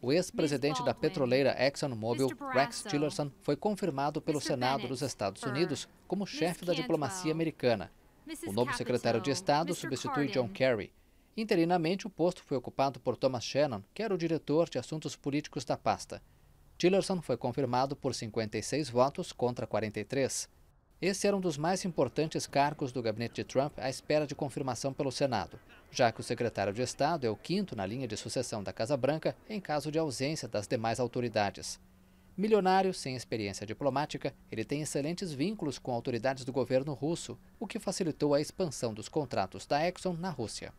O ex-presidente da petroleira ExxonMobil, Rex Tillerson, foi confirmado pelo Senado dos Estados Unidos como chefe da diplomacia americana. O novo secretário de Estado substitui John Kerry. Interinamente, o posto foi ocupado por Thomas Shannon, que era o diretor de assuntos políticos da pasta. Tillerson foi confirmado por 56 votos contra 43. Esse era um dos mais importantes cargos do gabinete de Trump à espera de confirmação pelo Senado, já que o secretário de Estado é o quinto na linha de sucessão da Casa Branca em caso de ausência das demais autoridades. Milionário, sem experiência diplomática, ele tem excelentes vínculos com autoridades do governo russo, o que facilitou a expansão dos contratos da Exxon na Rússia.